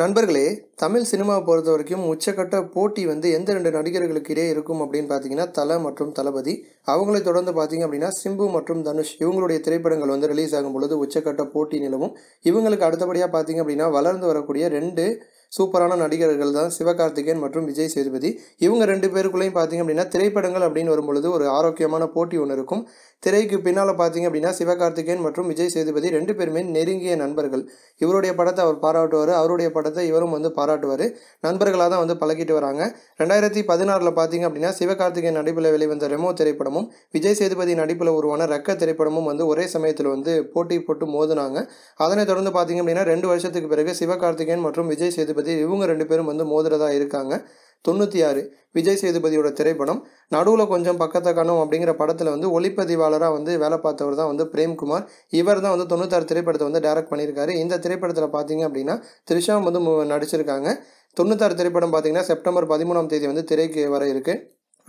நண்பர்களே தமிழ் சினிமாவை பொறுத்த வரைக்கும் உச்சக்கட்ட போட்டி வந்து எந்த ரெண்டு நடிகர்களுக்கு இடையே இருக்கும் அப்படின்னு பார்த்தீங்கன்னா தலை மற்றும் தளபதி அவங்களை தொடர்ந்து பார்த்தீங்க அப்படின்னா சிம்பு மற்றும் தனுஷ் இவங்களுடைய திரைப்படங்கள் வந்து ரிலீஸ் ஆகும் பொழுது உச்சக்கட்ட போட்டி நிலவும் இவங்களுக்கு அடுத்தபடியாக பார்த்தீங்க அப்படின்னா வளர்ந்து வரக்கூடிய ரெண்டு சூப்பரான நடிகர்கள் தான் சிவகார்த்திகேயன் மற்றும் விஜய் சேதுபதி இவங்க ரெண்டு பேருக்குள்ளேயும் பார்த்தீங்க அப்படின்னா திரைப்படங்கள் அப்படின்னு வரும்பொழுது ஒரு ஆரோக்கியமான போட்டி ஒன்று இருக்கும் திரைக்கு பின்னால் பார்த்தீங்க அப்படின்னா சிவகார்த்திகேயன் மற்றும் விஜய் சேதுபதி ரெண்டு பேருமே நெருங்கிய நண்பர்கள் இவருடைய படத்தை அவர் பாராட்டுவார் அவருடைய படத்தை இவரும் வந்து பாராட்டுவார் நண்பர்களாக தான் வந்து பழகிட்டு வராங்க ரெண்டாயிரத்தி பதினாறில் பார்த்தீங்க அப்படின்னா சிவகார்த்திகேயன் நடிப்பில் வெளிவந்த ரெமோ திரைப்படமும் விஜய் சேதுபதி நடிப்பில் உருவான ரெக்க திரைப்படமும் வந்து ஒரே சமயத்தில் வந்து போட்டி போட்டு மோதினாங்க அதனைத் தொடர்ந்து பார்த்தீங்க அப்படின்னா ரெண்டு வருஷத்துக்கு பிறகு சிவகார்த்திகேயன் மற்றும் விஜய் சேதுபதி சேதுபதி இவங்க ரெண்டு பேரும் வந்து மோதிரதா இருக்காங்க தொண்ணூற்றி ஆறு விஜய் சேதுபதியோட திரைப்படம் நடுவில் கொஞ்சம் பக்கத்தக்கணும் அப்படிங்கிற படத்தில் வந்து ஒளிப்பதிவாளராக வந்து வேலை பார்த்தவர் தான் வந்து பிரேம்குமார் இவர் தான் வந்து தொண்ணூத்தாறு திரைப்படத்தை வந்து டைரக்ட் பண்ணியிருக்காரு இந்த திரைப்படத்தில் பார்த்தீங்க அப்படின்னா த்ரிஷாம் வந்து நடிச்சிருக்காங்க தொண்ணூத்தாறு திரைப்படம் பார்த்தீங்கன்னா செப்டம்பர் பதிமூணாம் தேதி வந்து திரைக்கு வர இருக்குது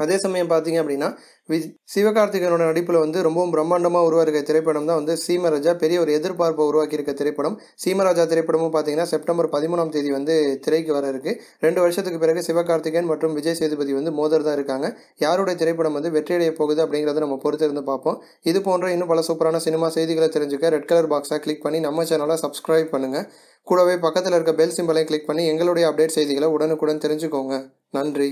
அதே சமயம் பார்த்தீங்க அப்படின்னா வி சிவகார்த்திகனோட நடிப்பில் வந்து ரொம்பவும் பிரம்மாண்டமாக உருவாக்கிற திரைப்படம் தான் வந்து சீமராஜா பெரிய ஒரு எதிர்பார்ப்பை உருவாக்கியிருக்க திரைப்படம் சீமராஜா திரைப்படமும் பார்த்தீங்கன்னா செப்டம்பர் பதிமூணாம் தேதி வந்து திரைக்கு வர இருக்கு ரெண்டு வருஷத்துக்கு பிறகு சிவகார்த்திகேயன் மற்றும் விஜய் சேதுபதி வந்து மோதர் தான் இருக்காங்க யாருடைய திரைப்படம் வந்து வெற்றியடைய போகுது அப்படிங்கிறத நம்ம இருந்து பார்ப்போம் இது போன்ற இன்னும் பல சூப்பரான சினிமா செய்திகளை தெரிஞ்சுக்க ரெட் கலர் பாக்ஸாக கிளிக் பண்ணி நம்ம சேனலை சப்ஸ்கிரைப் பண்ணுங்கள் கூடவே பக்கத்தில் இருக்க பெல் சிம்பலையும் கிளிக் பண்ணி எங்களுடைய அப்டேட் செய்திகளை உடனுக்குடன் தெரிஞ்சுக்கோங்க நன்றி